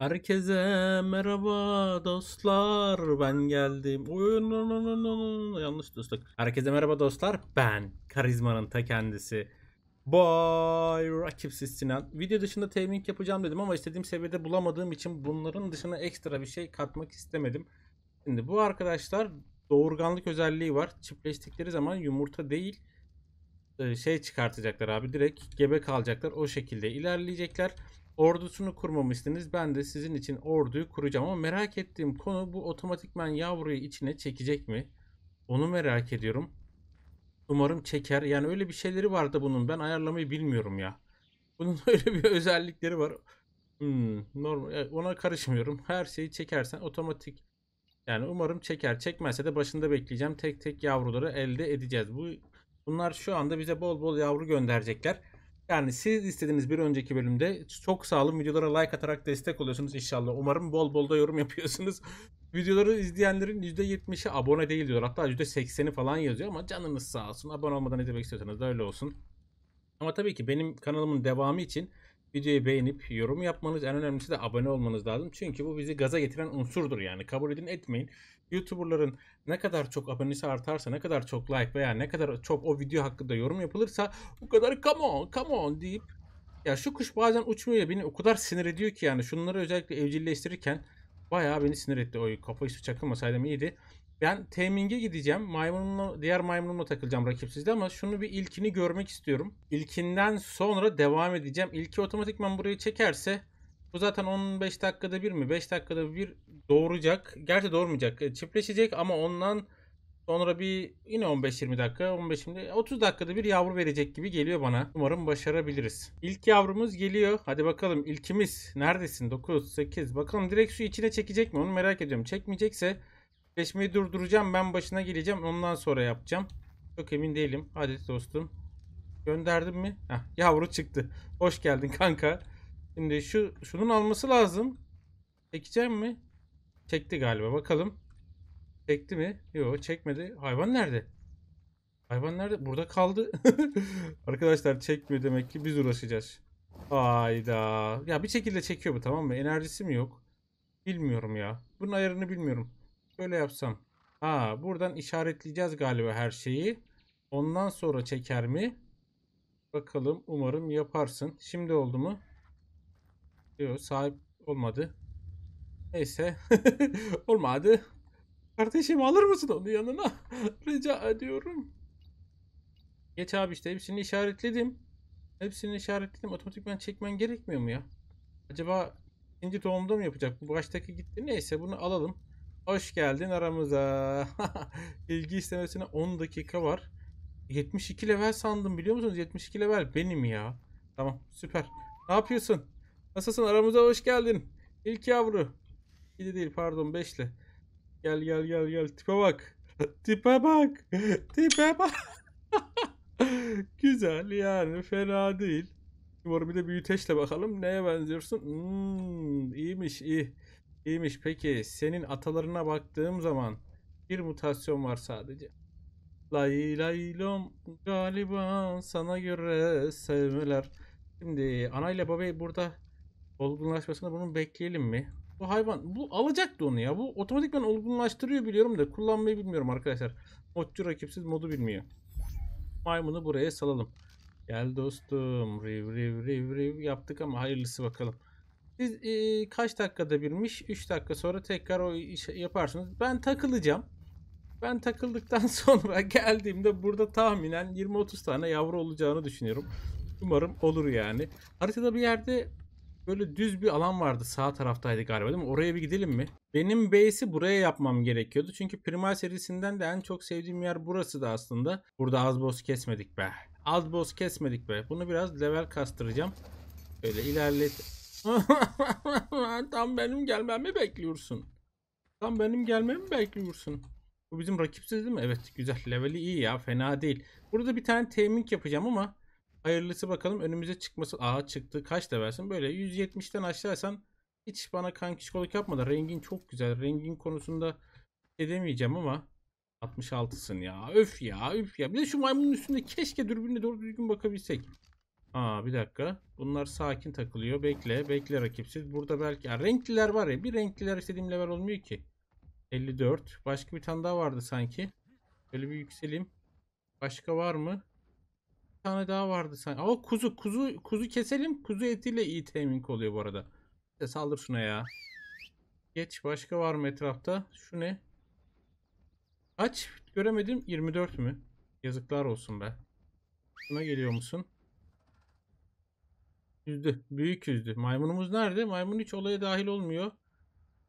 Herkese merhaba dostlar ben geldim. no no no no no yanlış dostluk. Herkese merhaba dostlar ben karizmanın ta kendisi. Bay rakipsiz Sinan. Video dışında temin yapacağım dedim ama istediğim seviyede bulamadığım için bunların dışına ekstra bir şey katmak istemedim. Şimdi bu arkadaşlar doğurganlık özelliği var. Çiftleştikleri zaman yumurta değil e, şey çıkartacaklar abi direkt gebe kalacaklar o şekilde ilerleyecekler ordusunu istediniz, Ben de sizin için orduyu kuracağım ama merak ettiğim konu bu otomatikmen yavruyu içine çekecek mi? Onu merak ediyorum. Umarım çeker. Yani öyle bir şeyleri vardı bunun. Ben ayarlamayı bilmiyorum ya. Bunun öyle bir özellikleri var. Hmm, normal. Ona karışmıyorum. Her şeyi çekersen otomatik. Yani umarım çeker. Çekmezse de başında bekleyeceğim. Tek tek yavruları elde edeceğiz. Bu bunlar şu anda bize bol bol yavru gönderecekler. Yani siz istediğiniz bir önceki bölümde çok sağlam videolara like atarak destek oluyorsunuz inşallah. Umarım bol bol da yorum yapıyorsunuz. Videoları izleyenlerin %70'i abone değil diyor. Hatta %80'i falan yazıyor ama canınız sağ olsun. Abone olmadan ne demek istiyorsanız da öyle olsun. Ama tabii ki benim kanalımın devamı için videoyu beğenip yorum yapmanız en önemlisi de abone olmanız lazım. Çünkü bu bizi gaza getiren unsurdur yani. Kabul edin etmeyin. YouTuberların ne kadar çok abonesi artarsa, ne kadar çok like veya ne kadar çok o video hakkında yorum yapılırsa bu kadar come on, come on deyip ya şu kuş bazen uçmuyor beni o kadar sinir ediyor ki yani şunları özellikle evcilleştirirken bayağı beni sinir etti. Oy kafayı su çakılmasaydım iyiydi. Ben teming'e gideceğim. Maymunumla, diğer maymunumla takılacağım rakipsizde ama şunu bir ilkini görmek istiyorum. İlkinden sonra devam edeceğim. İlki otomatikman burayı çekerse bu zaten 15 dakikada bir mi? 5 dakikada bir doğuracak. Gerçi doğurmayacak. E, çiftleşecek ama ondan sonra bir yine 15-20 dakika 15 20 30 dakikada bir yavru verecek gibi geliyor bana. Umarım başarabiliriz. İlk yavrumuz geliyor. Hadi bakalım ilkimiz neredesin? 9 8 bakalım direkt su içine çekecek mi? Onu merak ediyorum. Çekmeyecekse çiftleşmeyi durduracağım. Ben başına geleceğim. Ondan sonra yapacağım. Çok emin değilim. Hadi dostum. Gönderdim mi? Heh, yavru çıktı. Hoş geldin kanka. Şimdi şu şunun alması lazım. Çekeceğim mi? Çekti galiba. Bakalım. Çekti mi? Yok çekmedi. Hayvan nerede? Hayvan nerede? Burada kaldı. Arkadaşlar çekmiyor demek ki biz uğraşacağız. Hayda. Ya bir şekilde çekiyor bu tamam mı? Enerjisi mi yok? Bilmiyorum ya. Bunun ayarını bilmiyorum. Böyle yapsam. Aa, buradan işaretleyeceğiz galiba her şeyi. Ondan sonra çeker mi? Bakalım umarım yaparsın. Şimdi oldu mu? Yok sahip olmadı. Neyse. olmadı. Kardeşim alır mısın onu yanına? Rica ediyorum. Geç abi işte hepsini işaretledim. Hepsini işaretledim. Otomatikman çekmen gerekmiyor mu ya? Acaba ikinci tohumda mı yapacak? Bu baştaki gitti. Neyse bunu alalım. Hoş geldin aramıza. İlgi istemesine 10 dakika var. 72 level sandım biliyor musunuz? 72 level benim ya. Tamam süper. Ne yapıyorsun? Nasılsın? Aramıza hoş geldin. İlk yavru. 7 değil pardon 5 Gel gel gel gel. Tipe bak. Tipe bak. Tipe bak. Güzel yani fena değil. Umarım bir de büyüteçle bakalım. Neye benziyorsun? Hmm, iyiymiş iyi. İyiymiş peki senin atalarına baktığım zaman bir mutasyon var sadece. Lay lay lom galiba sana göre sevmeler. Şimdi ana ile babayı burada Olgunlaşmasını bunu bekleyelim mi? Bu hayvan bu alacaktı onu ya. Bu otomatikman olgunlaştırıyor biliyorum da kullanmayı bilmiyorum arkadaşlar. Modcu rakipsiz modu bilmiyor. Maymunu buraya salalım. Gel dostum. Riv riv riv riv yaptık ama hayırlısı bakalım. Siz e, kaç dakikada birmiş? 3 dakika sonra tekrar o işi yaparsınız. Ben takılacağım. Ben takıldıktan sonra geldiğimde burada tahminen 20-30 tane yavru olacağını düşünüyorum. Umarım olur yani. Haritada bir yerde Böyle düz bir alan vardı sağ taraftaydı galiba değil mi? Oraya bir gidelim mi? Benim base'i buraya yapmam gerekiyordu. Çünkü Primal serisinden de en çok sevdiğim yer burası da aslında. Burada az boss kesmedik be. Az boss kesmedik be. Bunu biraz level kastıracağım. Böyle ilerlet. Tam benim gelmemi bekliyorsun. Tam benim gelmemi bekliyorsun. Bu bizim rakipsiz değil mi? Evet güzel. Leveli iyi ya. Fena değil. Burada bir tane temin yapacağım ama Hayırlısı bakalım önümüze çıkması. Aa çıktı kaç da versin. Böyle 170'ten aşağıysan hiç bana kankişkolik yapmadı. Rengin çok güzel. Rengin konusunda edemeyeceğim ama 66'sın ya. Öf ya öf ya. Bir de şu maymunun üstünde keşke dürbünle doğru düzgün bakabilsek. Aa bir dakika. Bunlar sakin takılıyor. Bekle. Bekle rakipsiz. Burada belki. Ya, renkliler var ya. Bir renkliler istediğim level olmuyor ki. 54. Başka bir tane daha vardı sanki. Böyle bir yükselim. Başka var mı? tane daha vardı sen. Ama kuzu kuzu kuzu keselim. Kuzu etiyle iyi temin oluyor bu arada. E, saldır şuna ya. Geç başka var mı etrafta? Şu ne? Aç göremedim 24 mü? Yazıklar olsun be. Şuna geliyor musun? Yüzdü. Büyük yüzdü. Maymunumuz nerede? Maymun hiç olaya dahil olmuyor.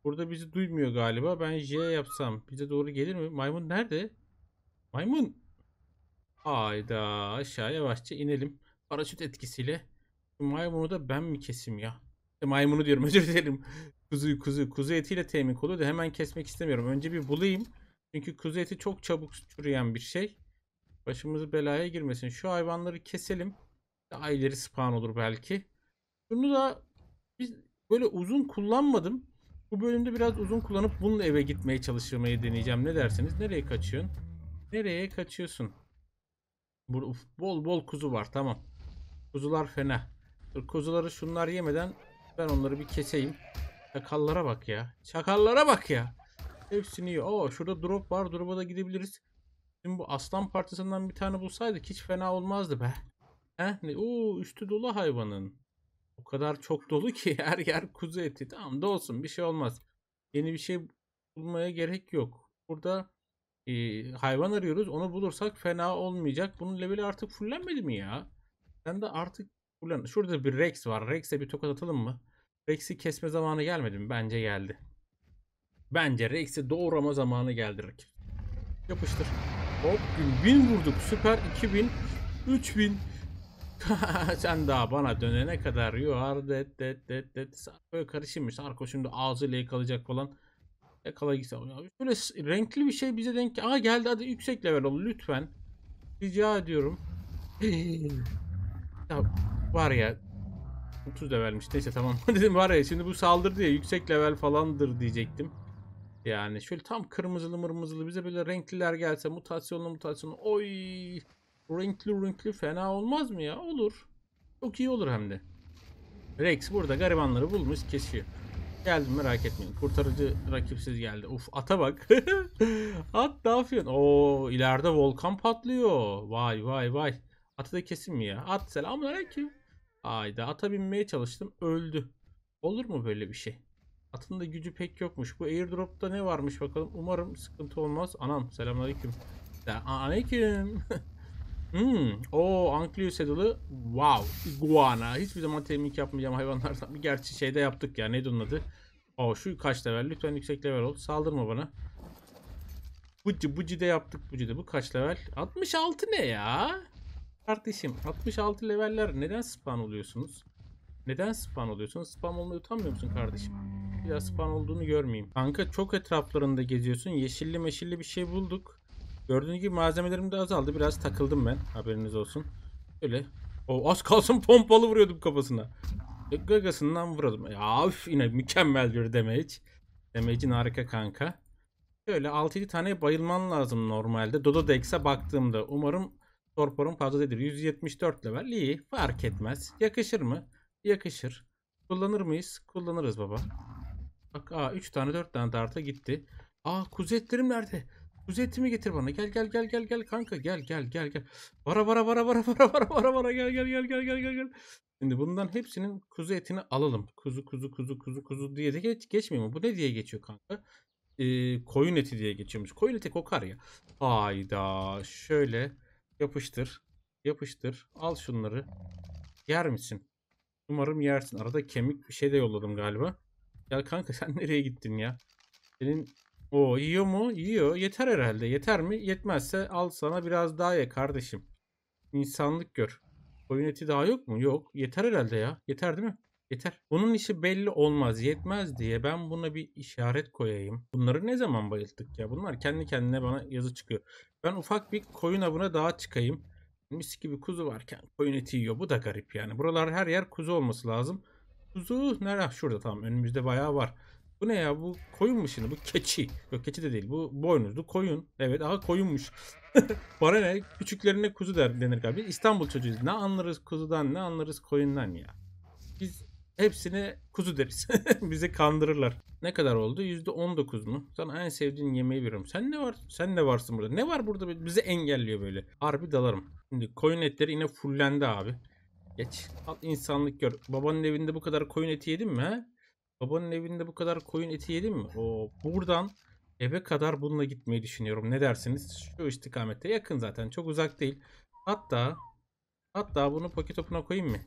Burada bizi duymuyor galiba. Ben J yapsam bize doğru gelir mi? Maymun nerede? Maymun. Hayda aşağı yavaşça inelim. Paraşüt etkisiyle. Şu maymunu da ben mi kesim ya? E, maymunu diyorum özür dilerim. Kuzu kuzu. Kuzu etiyle temin oluyordu. Hemen kesmek istemiyorum. Önce bir bulayım. Çünkü kuzu eti çok çabuk çürüyen bir şey. Başımız belaya girmesin. Şu hayvanları keselim. Daha ileri spawn olur belki. Bunu da biz böyle uzun kullanmadım. Bu bölümde biraz uzun kullanıp bununla eve gitmeye çalışmayı deneyeceğim. Ne dersiniz? Nereye kaçıyorsun? Nereye kaçıyorsun? Burada bol bol kuzu var tamam. Kuzular fena. Dur kuzuları şunlar yemeden ben onları bir keseyim. Çakallara bak ya. Çakallara bak ya. Hepsini yiyor. Oo şurada drop var. Drop'a da gidebiliriz. Şimdi bu aslan partisinden bir tane bulsaydık hiç fena olmazdı be. He? Ne? Oo üstü dolu hayvanın. O kadar çok dolu ki her yer kuzu eti. Tamam da olsun bir şey olmaz. Yeni bir şey bulmaya gerek yok. Burada e, hayvan arıyoruz. Onu bulursak fena olmayacak. Bunun leveli artık fullenmedi mi ya? Sen de artık fullen. Şurada bir Rex var. Rex'e bir tokat atalım mı? Rex'i kesme zamanı gelmedi mi? Bence geldi. Bence Rex'i doğrama zamanı geldi rakip. Yapıştır. Hop 1000 vurduk. Süper 2000. 3000. Sen daha bana dönene kadar yuvar. are dead dead dead Böyle karışırmış. Arko şimdi ağzıyla yakalayacak falan. Yakala e, gitsin abi. Böyle renkli bir şey bize denk. Aa geldi hadi yüksek level ol lütfen. Rica ediyorum. ya var ya 30 levelmiş. Neyse tamam. Dedim var ya şimdi bu saldırı diye yüksek level falandır diyecektim. Yani şöyle tam kırmızılı mırmızılı bize böyle renkliler gelse mutasyonlu mutasyonlu oy renkli renkli fena olmaz mı ya? Olur. Çok iyi olur hem de. Rex burada garibanları bulmuş kesiyor. Geldim merak etmeyin. Kurtarıcı rakipsiz geldi. Uf ata bak. At ne yapıyorsun? Oo ileride volkan patlıyor. Vay vay vay. Atı da kesin mi ya? At selamünaleyküm. Ayda ata binmeye çalıştım öldü. Olur mu böyle bir şey? Atın da gücü pek yokmuş. Bu airdrop'ta ne varmış bakalım. Umarım sıkıntı olmaz. Anam selamünaleyküm. Aleyküm. Hmm. O anklius sedalı. Wow. Iguana. Hiçbir zaman temlik yapmayacağım hayvanlardan. Bir gerçi şeyde yaptık ya. Neydi onun adı? Oo, şu kaç level? Lütfen yüksek level ol. Saldırma bana. Buci buci de yaptık buci de. Bu kaç level? 66 ne ya? Kardeşim 66 leveller neden spam oluyorsunuz? Neden spam oluyorsunuz? Spam olmayı utanmıyor musun kardeşim? Biraz daha olduğunu görmeyeyim. Kanka çok etraflarında geziyorsun. Yeşilli meşilli bir şey bulduk. Gördüğünüz gibi malzemelerim de azaldı. Biraz takıldım ben. Haberiniz olsun. Öyle. O az kalsın pompalı vuruyordum kafasına. E, gagasından vuralım. Ya üf, yine mükemmel bir damage. Damage'in harika kanka. Şöyle 6-7 tane bayılman lazım normalde. Dodo Dododex'e baktığımda. Umarım torporum fazla değildir. 174 level iyi. Fark etmez. Yakışır mı? Yakışır. Kullanır mıyız? Kullanırız baba. Bak aa 3 tane 4 tane darta gitti. Aa kuzetlerim nerede? etimi getir bana. Gel gel gel gel gel kanka gel gel gel gel. Vara vara vara vara vara vara vara vara gel gel gel gel gel gel gel. Şimdi bundan hepsinin kuzu etini alalım. Kuzu kuzu kuzu kuzu kuzu diye de geç, geçmiyor mu? Bu ne diye geçiyor kanka? Ee, koyun eti diye geçiyormuş. Koyun eti kokar ya. Hayda. Şöyle yapıştır. Yapıştır. Al şunları. Yer misin? Umarım yersin. Arada kemik bir şey de yolladım galiba. Ya kanka sen nereye gittin ya? Senin o yiyor mu? Yiyor. Yeter herhalde. Yeter mi? Yetmezse al sana biraz daha ye kardeşim. İnsanlık gör. Koyun eti daha yok mu? Yok. Yeter herhalde ya. Yeter değil mi? Yeter. Bunun işi belli olmaz. Yetmez diye ben buna bir işaret koyayım. Bunları ne zaman bayılttık ya? Bunlar kendi kendine bana yazı çıkıyor. Ben ufak bir koyun avına daha çıkayım. Mis gibi kuzu varken koyun eti yiyor. Bu da garip yani. Buralar her yer kuzu olması lazım. Kuzu nerede? Şurada tamam. Önümüzde bayağı var. Bu ne ya? Bu koyun mu şimdi? Bu keçi. Yok keçi de değil. Bu boynuzlu koyun. Evet aha koyunmuş. Bana ne? Küçüklerine kuzu der, denir galiba. İstanbul çocuğuyuz. Ne anlarız kuzudan ne anlarız koyundan ya. Biz hepsine kuzu deriz. Bizi kandırırlar. Ne kadar oldu? %19 mu? Sana en sevdiğin yemeği veriyorum. Sen ne var? Sen ne varsın burada? Ne var burada? Bizi engelliyor böyle. Harbi dalarım. Şimdi koyun etleri yine fullendi abi. Geç. Al insanlık gör. Babanın evinde bu kadar koyun eti yedin mi ha? Babanın evinde bu kadar koyun eti yedim mi? O buradan eve kadar bununla gitmeyi düşünüyorum. Ne dersiniz? Şu istikamette yakın zaten. Çok uzak değil. Hatta hatta bunu paket topuna koyayım mı?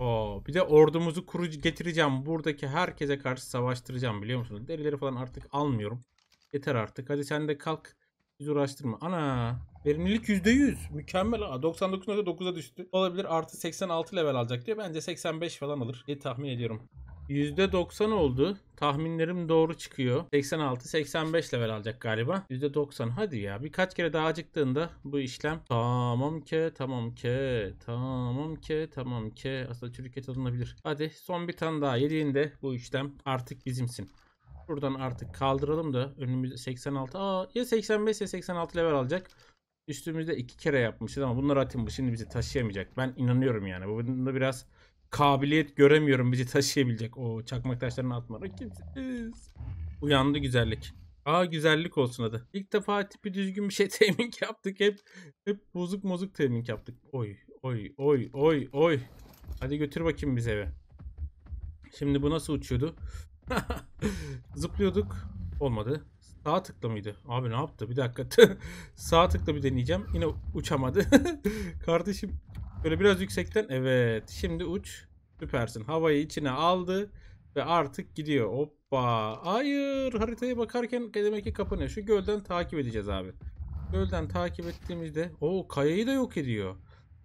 Oo, bir de ordumuzu kuru getireceğim. Buradaki herkese karşı savaştıracağım biliyor musunuz? Derileri falan artık almıyorum. Yeter artık. Hadi sen de kalk. Biz uğraştırma. Ana verimlilik %100. Mükemmel ha. 99.9'a düştü. Olabilir artı 86 level alacak diyor. Bence 85 falan alır diye tahmin ediyorum. %90 oldu. Tahminlerim doğru çıkıyor. 86-85 level alacak galiba. %90 hadi ya. Birkaç kere daha acıktığında bu işlem tamam ki tamam ki tamam ki tamam ki aslında çürüket alınabilir. Hadi son bir tane daha yediğinde bu işlem artık bizimsin. Buradan artık kaldıralım da önümüzde 86 aa ya 85 ya 86 level alacak. Üstümüzde iki kere yapmışız ama bunlar atın bu şimdi bizi taşıyamayacak. Ben inanıyorum yani. Bu bunda biraz kabiliyet göremiyorum bizi taşıyabilecek. O çakmak taşlarını atma. Rakitsiz. Uyandı güzellik. Aa güzellik olsun adı. İlk defa tipi düzgün bir şey temin yaptık. Hep hep bozuk mozuk temin yaptık. Oy oy oy oy oy. Hadi götür bakayım biz eve. Şimdi bu nasıl uçuyordu? Zıplıyorduk. Olmadı. Sağ tıkla mıydı? Abi ne yaptı? Bir dakika. Sağ tıkla bir deneyeceğim. Yine uçamadı. Kardeşim Böyle biraz yüksekten. Evet. Şimdi uç. Süpersin. Havayı içine aldı. Ve artık gidiyor. Hoppa. Hayır. Haritaya bakarken demek ki kapanıyor. Şu gölden takip edeceğiz abi. Gölden takip ettiğimizde. o kayayı da yok ediyor.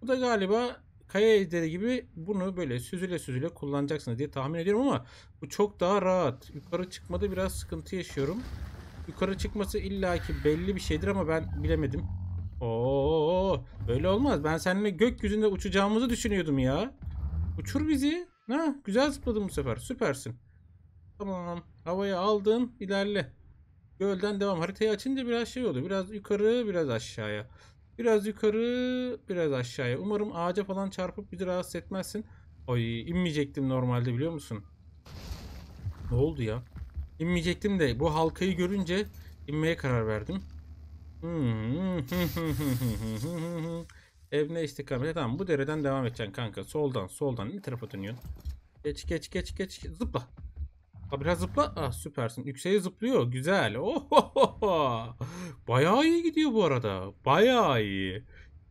Bu da galiba kaya ejderi gibi bunu böyle süzüle süzüle kullanacaksınız diye tahmin ediyorum ama bu çok daha rahat. Yukarı çıkmada biraz sıkıntı yaşıyorum. Yukarı çıkması illaki belli bir şeydir ama ben bilemedim. Oo, böyle olmaz. Ben seninle gökyüzünde uçacağımızı düşünüyordum ya. Uçur bizi. Ha, güzel zıpladın bu sefer. Süpersin. Tamam. Havayı aldın. ilerle. Gölden devam. Haritayı açınca biraz şey oldu. Biraz yukarı, biraz aşağıya. Biraz yukarı, biraz aşağıya. Umarım ağaca falan çarpıp bizi rahatsız etmezsin. Ay inmeyecektim normalde biliyor musun? Ne oldu ya? İnmeyecektim de bu halkayı görünce inmeye karar verdim. Ev ne istikamet. Tamam bu dereden devam edeceksin kanka. Soldan soldan ne tarafa dönüyorsun? Geç geç geç geç. Zıpla. Ha biraz zıpla. Ah süpersin. Yükseğe zıplıyor. Güzel. Ohohoho. Bayağı iyi gidiyor bu arada. Bayağı iyi.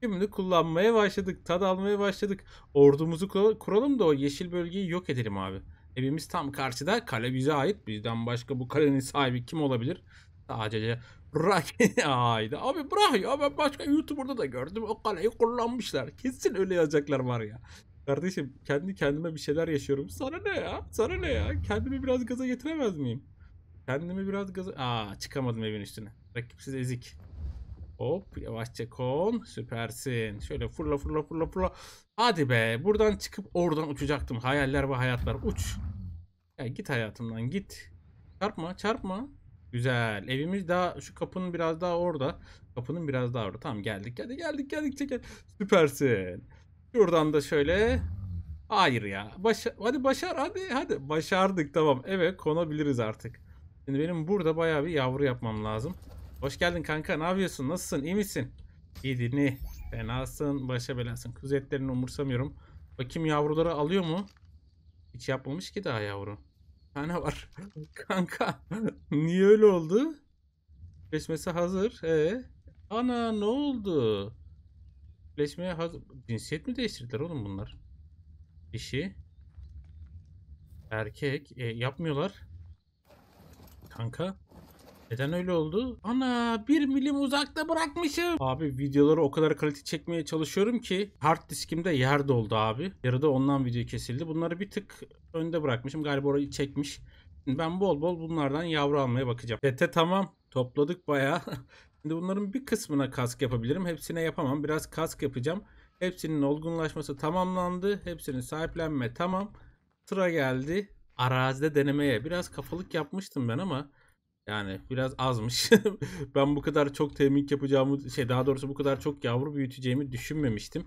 Şimdi kullanmaya başladık. Tad almaya başladık. Ordumuzu kuralım da o yeşil bölgeyi yok edelim abi. Evimiz tam karşıda. Kale bize ait. Bizden başka bu kalenin sahibi kim olabilir? Sadece Bırak. Haydi. Abi bırak ya. Ben başka YouTuber'da da gördüm. O kaleyi kullanmışlar. Kesin öyle yazacaklar var ya. Kardeşim kendi kendime bir şeyler yaşıyorum. Sana ne ya? Sana ne ya? Kendimi biraz gaza getiremez miyim? Kendimi biraz gaza... Aa çıkamadım evin üstüne. Rakipsiz ezik. Hop yavaşça kon. Süpersin. Şöyle fırla fırla fırla fırla. Hadi be. Buradan çıkıp oradan uçacaktım. Hayaller ve hayatlar. Uç. Ya git hayatımdan git. Çarpma çarpma. Güzel. Evimiz daha şu kapının biraz daha orada. Kapının biraz daha orada. Tamam geldik. Hadi geldik geldik çeker. Süpersin. Şuradan da şöyle. Hayır ya. Başa hadi başar hadi hadi. Başardık tamam. Eve konabiliriz artık. Şimdi benim burada bayağı bir yavru yapmam lazım. Hoş geldin kanka. Ne yapıyorsun? Nasılsın? İyi misin? İyi ne? Fenasın. Başa belasın. Kuzetlerini umursamıyorum. Bakayım yavruları alıyor mu? Hiç yapmamış ki daha yavru tane var. Kanka niye öyle oldu? Birleşmesi hazır. Ee? Ana ne oldu? Birleşmeye hazır. Cinsiyet mi değiştirdiler oğlum bunlar? Dişi. Erkek. E, yapmıyorlar. Kanka. Neden öyle oldu? Ana bir milim uzakta bırakmışım. Abi videoları o kadar kalite çekmeye çalışıyorum ki hard diskimde yer doldu abi. Yarıda ondan video kesildi. Bunları bir tık önde bırakmışım. Galiba orayı çekmiş. Ben bol bol bunlardan yavru almaya bakacağım. Tete tamam. Topladık bayağı. Şimdi bunların bir kısmına kask yapabilirim. Hepsine yapamam. Biraz kask yapacağım. Hepsinin olgunlaşması tamamlandı. Hepsinin sahiplenme tamam. Sıra geldi arazide denemeye. Biraz kafalık yapmıştım ben ama yani biraz azmış. ben bu kadar çok temin yapacağımı şey daha doğrusu bu kadar çok yavru büyüteceğimi düşünmemiştim.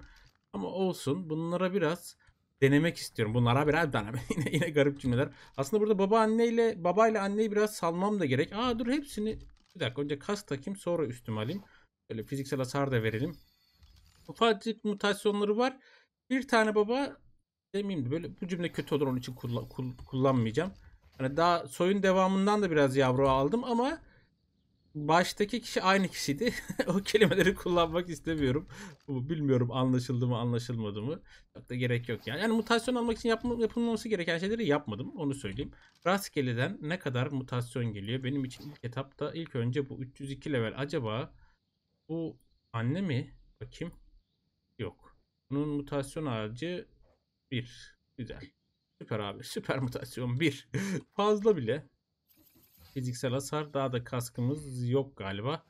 Ama olsun bunlara biraz denemek istiyorum. Bunlara biraz deneme. yine, yine garip cümleler. Aslında burada baba anneyle babayla anneyi biraz salmam da gerek. Aa dur hepsini bir dakika önce kas takayım sonra üstüme alayım. Böyle fiziksel hasar da verelim. Ufacık mutasyonları var. Bir tane baba demeyeyim de böyle bu cümle kötü olur onun için kullan, kullanmayacağım. Hani daha soyun devamından da biraz yavru aldım ama baştaki kişi aynı kişiydi. o kelimeleri kullanmak istemiyorum. Bilmiyorum anlaşıldı mı anlaşılmadı mı. Çok da gerek yok yani. Yani mutasyon almak için yapma, yapılmaması gereken şeyleri yapmadım. Onu söyleyeyim. Rastgele'den ne kadar mutasyon geliyor? Benim için ilk etapta ilk önce bu 302 level acaba bu anne mi? Bakayım. Yok. Bunun mutasyon ağacı 1. Güzel. Süper abi. Süper mutasyon 1. Fazla bile. Fiziksel hasar. Daha da kaskımız yok galiba.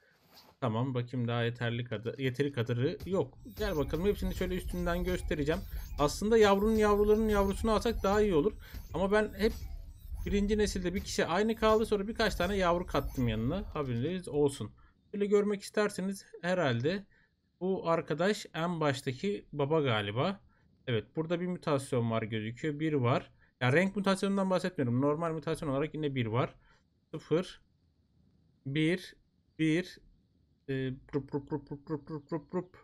Tamam bakayım daha yeterli kadar yeteri kadarı yok. Gel bakalım hepsini şöyle üstünden göstereceğim. Aslında yavrunun yavrularının yavrusunu alsak daha iyi olur. Ama ben hep birinci nesilde bir kişi aynı kaldı sonra birkaç tane yavru kattım yanına. Haberiniz olsun. Böyle görmek isterseniz herhalde bu arkadaş en baştaki baba galiba. Evet burada bir mutasyon var gözüküyor. bir var. Ya renk mutasyonundan bahsetmiyorum. Normal mutasyon olarak yine bir var. 0 1 1 e, rup, rup, rup, rup, rup, rup, rup, rup.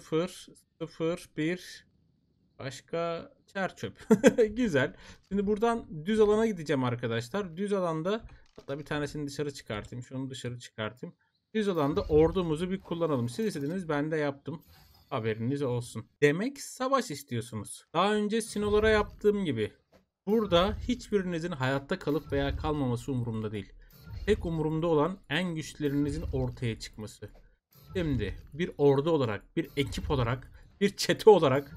0 0 1 başka çer çöp. Güzel. Şimdi buradan düz alana gideceğim arkadaşlar. Düz alanda hatta bir tanesini dışarı çıkartayım. Şunu dışarı çıkartayım. Düz alanda ordumuzu bir kullanalım. Siz istediniz ben de yaptım. Haberiniz olsun. Demek savaş istiyorsunuz. Daha önce Sinolara yaptığım gibi. Burada hiçbirinizin hayatta kalıp veya kalmaması umurumda değil. Tek umurumda olan en güçlerinizin ortaya çıkması. Şimdi bir ordu olarak, bir ekip olarak, bir çete olarak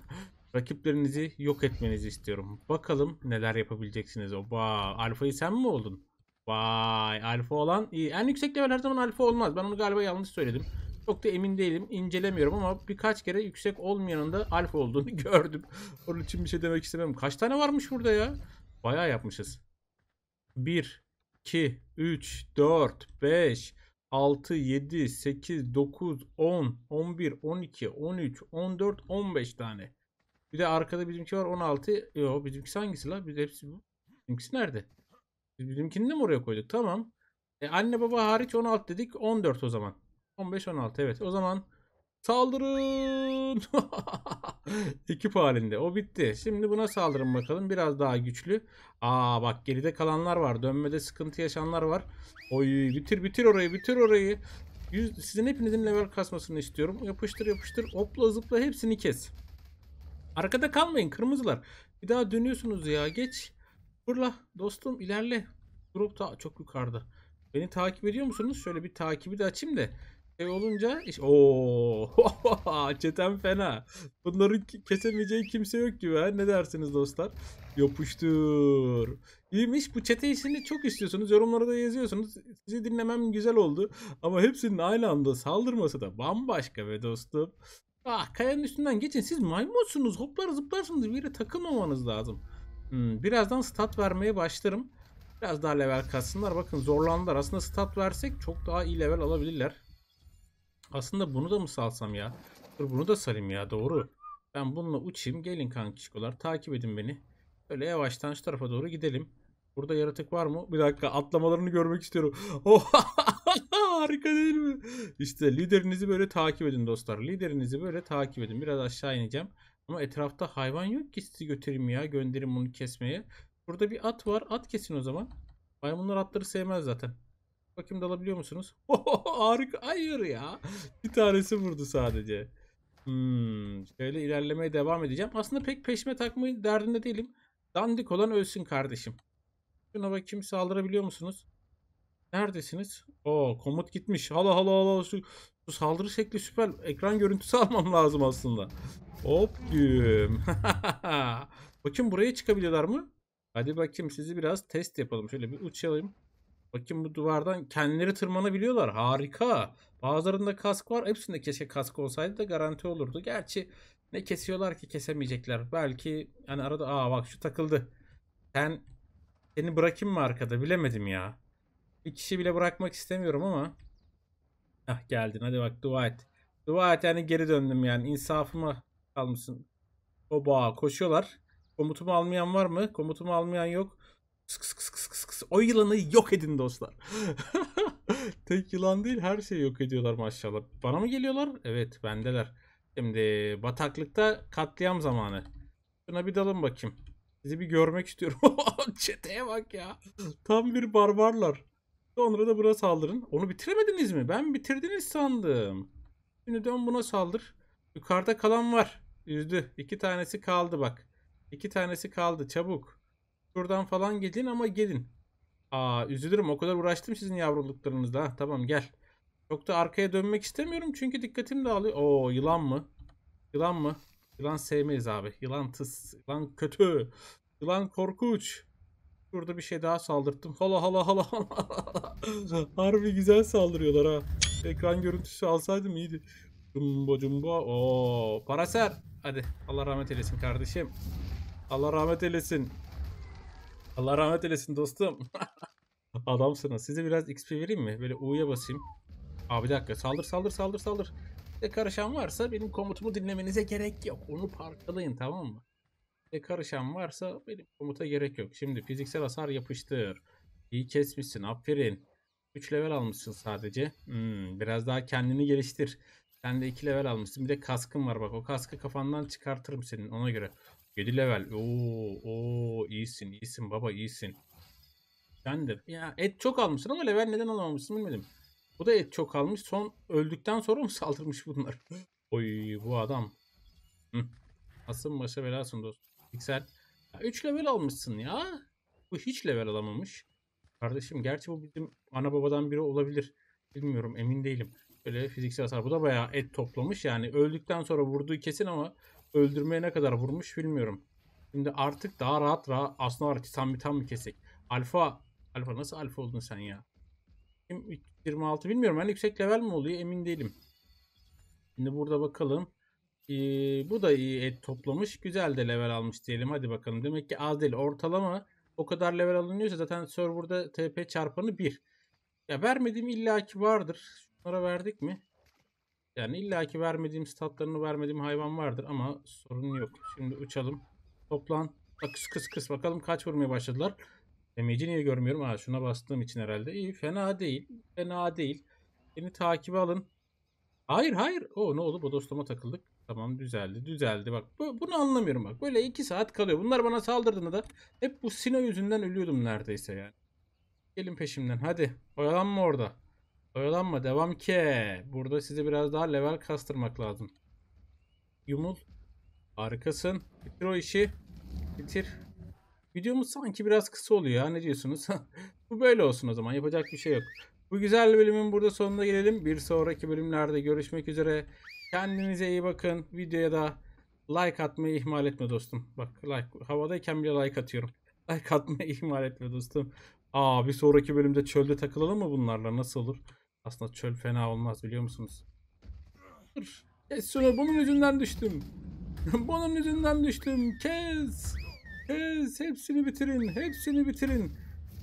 rakiplerinizi yok etmenizi istiyorum. Bakalım neler yapabileceksiniz. Oba alfayı sen mi oldun? Vay alfa olan iyi. En yüksek level her zaman alfa olmaz. Ben onu galiba yanlış söyledim. Çok da emin değilim. incelemiyorum ama birkaç kere yüksek olmayanın da alfa olduğunu gördüm. Onun için bir şey demek istemem. Kaç tane varmış burada ya? Bayağı yapmışız. 1, 2, 3, 4, 5, 6, 7, 8, 9, 10, 11, 12, 13, 14, 15 tane. Bir de arkada bizimki var 16. Yo bizimki hangisi la? Biz hepsi bu. Bizimkisi nerede? Biz bizimkini de mi oraya koyduk? Tamam. E, anne baba hariç 16 dedik. 14 o zaman. 15-16 evet. O zaman saldırın. Ekip halinde. O bitti. Şimdi buna saldırın bakalım. Biraz daha güçlü. Aa bak geride kalanlar var. Dönmede sıkıntı yaşanlar var. Oy bitir bitir orayı bitir orayı. Yüz, sizin hepinizin level kasmasını istiyorum. Yapıştır yapıştır. Hopla zıpla hepsini kes. Arkada kalmayın kırmızılar. Bir daha dönüyorsunuz ya geç. Fırla dostum ilerle. Drop da çok yukarıda. Beni takip ediyor musunuz? Şöyle bir takibi de açayım da şey olunca iş... Oo, çetem fena. Bunların kesemeyeceği kimse yok gibi ha. Ne dersiniz dostlar? Yapıştır. İyiymiş. Bu çete işini çok istiyorsunuz. Yorumlara da yazıyorsunuz. Sizi dinlemem güzel oldu. Ama hepsinin aynı anda saldırması da bambaşka be dostum. Ah kayanın üstünden geçin. Siz maymunsunuz. Hoplar zıplarsınız. Bir yere takılmamanız lazım. Hmm, birazdan stat vermeye başlarım. Biraz daha level katsınlar. Bakın zorlandılar. Aslında stat versek çok daha iyi level alabilirler. Aslında bunu da mı salsam ya? Dur bunu da salayım ya doğru. Ben bununla uçayım. Gelin kankişkolar takip edin beni. Böyle yavaştan şu tarafa doğru gidelim. Burada yaratık var mı? Bir dakika atlamalarını görmek istiyorum. Oh, harika değil mi? İşte liderinizi böyle takip edin dostlar. Liderinizi böyle takip edin. Biraz aşağı ineceğim. Ama etrafta hayvan yok ki sizi götüreyim ya. Gönderim bunu kesmeye. Burada bir at var. At kesin o zaman. Maymunlar atları sevmez zaten. Bakayım dalabiliyor musunuz? Harika. Hayır ya. Bir tanesi vurdu sadece. Hmm, şöyle ilerlemeye devam edeceğim. Aslında pek peşme takmayı derdinde değilim. Dandik olan ölsün kardeşim. Şuna bakayım saldırabiliyor musunuz? Neredesiniz? Oo komut gitmiş. Hala hala hala şu, şu saldırı şekli süper. Ekran görüntüsü almam lazım aslında. Hop güm. bakayım buraya çıkabiliyorlar mı? Hadi bakayım sizi biraz test yapalım. Şöyle bir uçalım. Bakın bu duvardan kendileri tırmanabiliyorlar. Harika. Bazılarında kask var. Hepsinde keşke kask olsaydı da garanti olurdu. Gerçi ne kesiyorlar ki kesemeyecekler. Belki hani arada aa bak şu takıldı. Sen seni bırakayım mı arkada bilemedim ya. Bir kişi bile bırakmak istemiyorum ama. Ah geldin hadi bak dua et. Dua et yani geri döndüm yani insafıma kalmışsın. Oba koşuyorlar. Komutumu almayan var mı? Komutumu almayan yok. O yılanı yok edin dostlar. Tek yılan değil her şeyi yok ediyorlar maşallah. Bana mı geliyorlar? Evet bendeler. Şimdi bataklıkta katliam zamanı. Şuna bir dalın bakayım. Sizi bir görmek istiyorum. Çeteye bak ya. Tam bir barbarlar. Sonra da buna saldırın. Onu bitiremediniz mi? Ben bitirdiniz sandım. Şimdi dön buna saldır. Yukarıda kalan var. Yüzdü. İki tanesi kaldı bak. İki tanesi kaldı. Çabuk. Şuradan falan gelin ama gelin. Aa üzülürüm o kadar uğraştım sizin yavruluklarınızla. Ha, tamam gel. Çok da arkaya dönmek istemiyorum çünkü dikkatim dağılıyor. Oo yılan mı? Yılan mı? Yılan sevmeyiz abi. Yılan tıs. Yılan kötü. Yılan korkuç. Şurada bir şey daha saldırttım. Hala hala hala Harbi güzel saldırıyorlar ha. Ekran görüntüsü alsaydım iyiydi. Cumbo cumbo. Oo, paraser. Hadi Allah rahmet eylesin kardeşim. Allah rahmet eylesin. Allah rahmet eylesin dostum. Adamsınız. Size biraz XP vereyim mi? Böyle U'ya basayım. Abi bir dakika. Saldır saldır saldır saldır. Size karışan varsa benim komutumu dinlemenize gerek yok. Onu parçalayın tamam mı? Size karışan varsa benim komuta gerek yok. Şimdi fiziksel hasar yapıştır. İyi kesmişsin. Aferin. 3 level almışsın sadece. Hmm, biraz daha kendini geliştir. Sen de 2 level almışsın. Bir de kaskın var bak. O kaskı kafandan çıkartırım senin ona göre. 7 level. Oo, oo iyisin iyisin baba iyisin. Sen de ya et çok almışsın ama level neden alamamışsın bilmedim. Bu da et çok almış. Son öldükten sonra mı saldırmış bunlar? Oy bu adam. Hı. Asıl başa belasın dost. Piksel. 3 level almışsın ya. Bu hiç level alamamış. Kardeşim gerçi bu bizim ana babadan biri olabilir. Bilmiyorum emin değilim. Böyle fiziksel hasar. Bu da bayağı et toplamış yani. Öldükten sonra vurduğu kesin ama öldürmeye ne kadar vurmuş bilmiyorum. Şimdi artık daha rahat rahat aslında var ki tam bir tam bir kesik. Alfa alfa nasıl alfa oldun sen ya? 26 bilmiyorum. Yani yüksek level mi oluyor emin değilim. Şimdi burada bakalım. Ee, bu da iyi et toplamış. Güzel de level almış diyelim. Hadi bakalım. Demek ki az değil. Ortalama o kadar level alınıyorsa zaten serverda TP çarpanı 1. Ya vermediğim illaki vardır. Şunlara verdik mi? Yani illaki vermediğim statlarını vermediğim hayvan vardır ama sorun yok. Şimdi uçalım. Toplan. Bak kıs kıs kıs bakalım kaç vurmaya başladılar. Demeci niye görmüyorum? Ha şuna bastığım için herhalde. İyi fena değil. Fena değil. Beni takibe alın. Hayır hayır. O ne oldu? Bodoslama takıldık. Tamam düzeldi düzeldi. Bak bu, bunu anlamıyorum bak. Böyle iki saat kalıyor. Bunlar bana saldırdığında da hep bu Sino yüzünden ölüyordum neredeyse yani. Gelin peşimden hadi. Oyalanma orada. Oyalanma devam ki. Burada sizi biraz daha level kastırmak lazım. Yumul. Harikasın. Bitir o işi. Bitir. Videomuz sanki biraz kısa oluyor ya. Ne diyorsunuz? Bu böyle olsun o zaman. Yapacak bir şey yok. Bu güzel bölümün burada sonuna gelelim. Bir sonraki bölümlerde görüşmek üzere. Kendinize iyi bakın. Videoya da like atmayı ihmal etme dostum. Bak like havadayken bile like atıyorum. Like atmayı ihmal etme dostum. Aa bir sonraki bölümde çölde takılalım mı bunlarla? Nasıl olur? Aslında çöl fena olmaz biliyor musunuz? Dur. E, kes şunu bunun yüzünden düştüm. bunun yüzünden düştüm. Kes. Kes. Hepsini bitirin. Hepsini bitirin.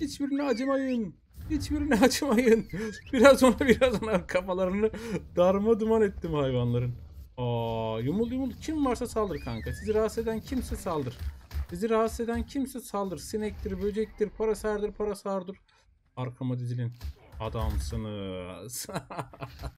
Hiçbirine acımayın. Hiçbirine acımayın. biraz ona biraz ona kafalarını darma duman ettim hayvanların. Aa, yumul yumul kim varsa saldır kanka. Sizi rahatsız eden kimse saldır. Sizi rahatsız eden kimse saldır. Sinektir, böcektir, parasardır, parasardır. Arkama dizilin adamsınız.